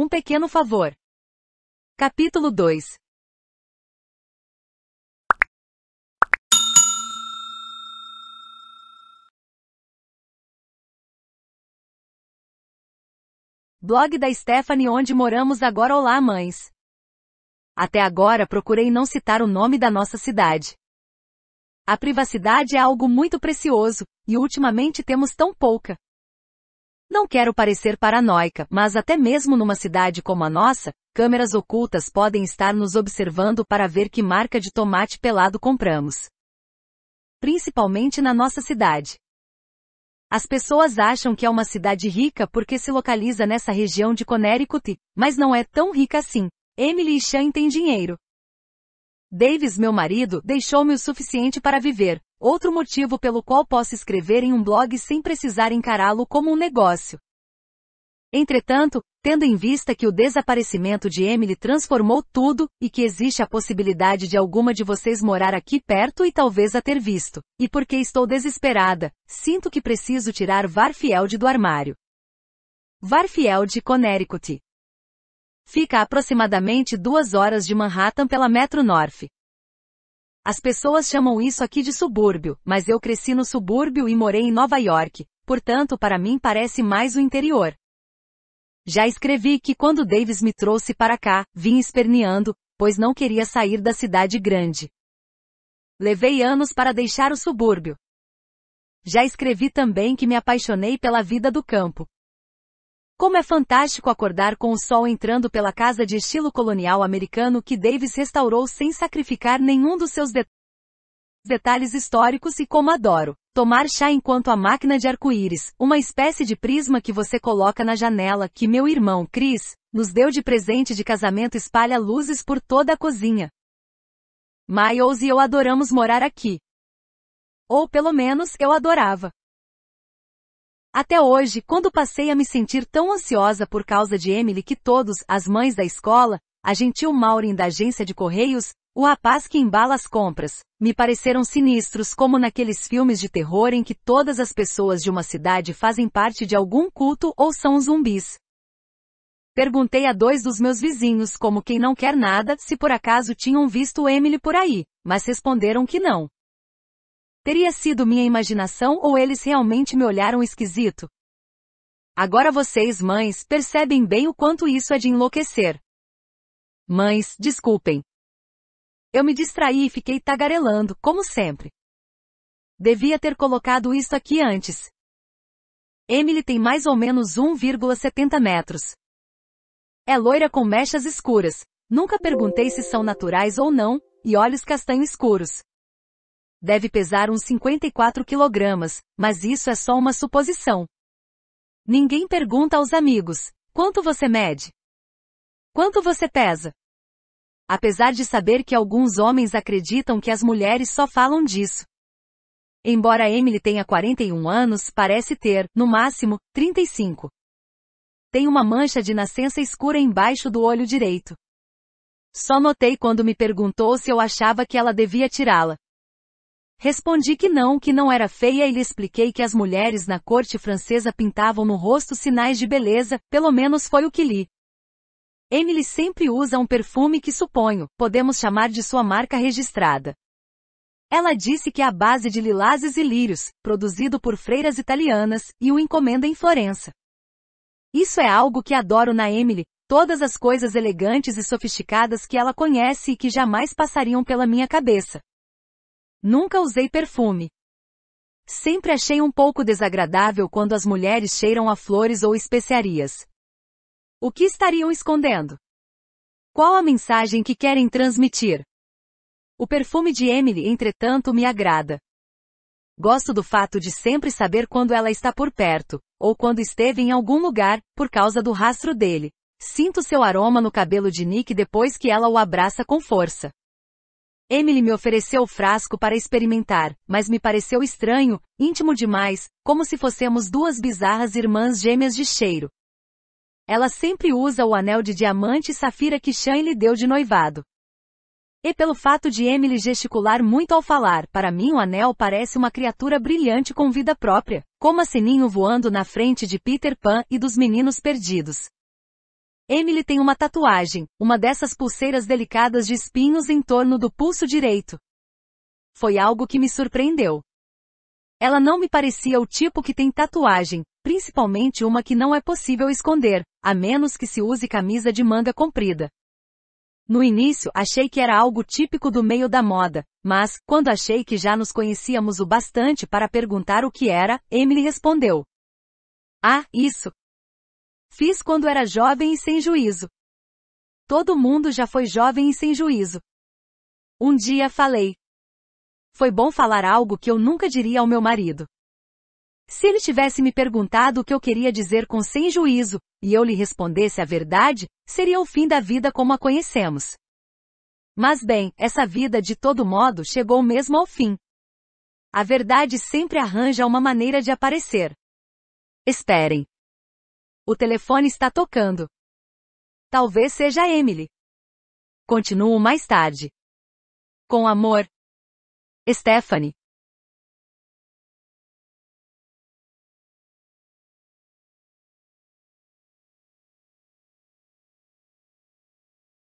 Um pequeno favor. Capítulo 2 Blog da Stephanie onde moramos agora Olá mães. Até agora procurei não citar o nome da nossa cidade. A privacidade é algo muito precioso, e ultimamente temos tão pouca. Não quero parecer paranoica, mas até mesmo numa cidade como a nossa, câmeras ocultas podem estar nos observando para ver que marca de tomate pelado compramos. Principalmente na nossa cidade. As pessoas acham que é uma cidade rica porque se localiza nessa região de Connecticut, mas não é tão rica assim. Emily e Shane têm dinheiro. Davis, meu marido, deixou-me o suficiente para viver, Outro motivo pelo qual posso escrever em um blog sem precisar encará-lo como um negócio. Entretanto, tendo em vista que o desaparecimento de Emily transformou tudo, e que existe a possibilidade de alguma de vocês morar aqui perto e talvez a ter visto, e porque estou desesperada, sinto que preciso tirar Varfield do armário. Varfield, Connecticut. Fica a aproximadamente duas horas de Manhattan pela Metro North. As pessoas chamam isso aqui de subúrbio, mas eu cresci no subúrbio e morei em Nova York, portanto para mim parece mais o interior. Já escrevi que quando Davis me trouxe para cá, vim esperneando, pois não queria sair da cidade grande. Levei anos para deixar o subúrbio. Já escrevi também que me apaixonei pela vida do campo. Como é fantástico acordar com o sol entrando pela casa de estilo colonial americano que Davis restaurou sem sacrificar nenhum dos seus detalhes históricos e como adoro tomar chá enquanto a máquina de arco-íris, uma espécie de prisma que você coloca na janela que meu irmão Chris nos deu de presente de casamento espalha luzes por toda a cozinha. Miles e eu adoramos morar aqui. Ou pelo menos eu adorava. Até hoje, quando passei a me sentir tão ansiosa por causa de Emily que todos, as mães da escola, a gentil Maureen da agência de correios, o rapaz que embala as compras, me pareceram sinistros como naqueles filmes de terror em que todas as pessoas de uma cidade fazem parte de algum culto ou são zumbis. Perguntei a dois dos meus vizinhos como quem não quer nada se por acaso tinham visto Emily por aí, mas responderam que não. Teria sido minha imaginação ou eles realmente me olharam esquisito? Agora vocês, mães, percebem bem o quanto isso é de enlouquecer. Mães, desculpem. Eu me distraí e fiquei tagarelando, como sempre. Devia ter colocado isso aqui antes. Emily tem mais ou menos 1,70 metros. É loira com mechas escuras. Nunca perguntei se são naturais ou não, e olhos castanho escuros deve pesar uns 54 kg, mas isso é só uma suposição. Ninguém pergunta aos amigos: quanto você mede? Quanto você pesa? Apesar de saber que alguns homens acreditam que as mulheres só falam disso. Embora Emily tenha 41 anos, parece ter, no máximo, 35. Tem uma mancha de nascença escura embaixo do olho direito. Só notei quando me perguntou se eu achava que ela devia tirá-la. Respondi que não, que não era feia e lhe expliquei que as mulheres na corte francesa pintavam no rosto sinais de beleza, pelo menos foi o que li. Emily sempre usa um perfume que suponho, podemos chamar de sua marca registrada. Ela disse que é a base de lilazes e lírios, produzido por freiras italianas, e o encomenda em Florença. Isso é algo que adoro na Emily, todas as coisas elegantes e sofisticadas que ela conhece e que jamais passariam pela minha cabeça. Nunca usei perfume. Sempre achei um pouco desagradável quando as mulheres cheiram a flores ou especiarias. O que estariam escondendo? Qual a mensagem que querem transmitir? O perfume de Emily, entretanto, me agrada. Gosto do fato de sempre saber quando ela está por perto, ou quando esteve em algum lugar, por causa do rastro dele. Sinto seu aroma no cabelo de Nick depois que ela o abraça com força. Emily me ofereceu o frasco para experimentar, mas me pareceu estranho, íntimo demais, como se fossemos duas bizarras irmãs gêmeas de cheiro. Ela sempre usa o anel de diamante e safira que Shane lhe deu de noivado. E pelo fato de Emily gesticular muito ao falar, para mim o anel parece uma criatura brilhante com vida própria, como a sininho voando na frente de Peter Pan e dos meninos perdidos. Emily tem uma tatuagem, uma dessas pulseiras delicadas de espinhos em torno do pulso direito. Foi algo que me surpreendeu. Ela não me parecia o tipo que tem tatuagem, principalmente uma que não é possível esconder, a menos que se use camisa de manga comprida. No início achei que era algo típico do meio da moda, mas, quando achei que já nos conhecíamos o bastante para perguntar o que era, Emily respondeu. Ah, isso, Fiz quando era jovem e sem juízo. Todo mundo já foi jovem e sem juízo. Um dia falei. Foi bom falar algo que eu nunca diria ao meu marido. Se ele tivesse me perguntado o que eu queria dizer com sem juízo, e eu lhe respondesse a verdade, seria o fim da vida como a conhecemos. Mas bem, essa vida de todo modo chegou mesmo ao fim. A verdade sempre arranja uma maneira de aparecer. Esperem, o telefone está tocando. Talvez seja Emily. Continuo mais tarde. Com amor. Stephanie.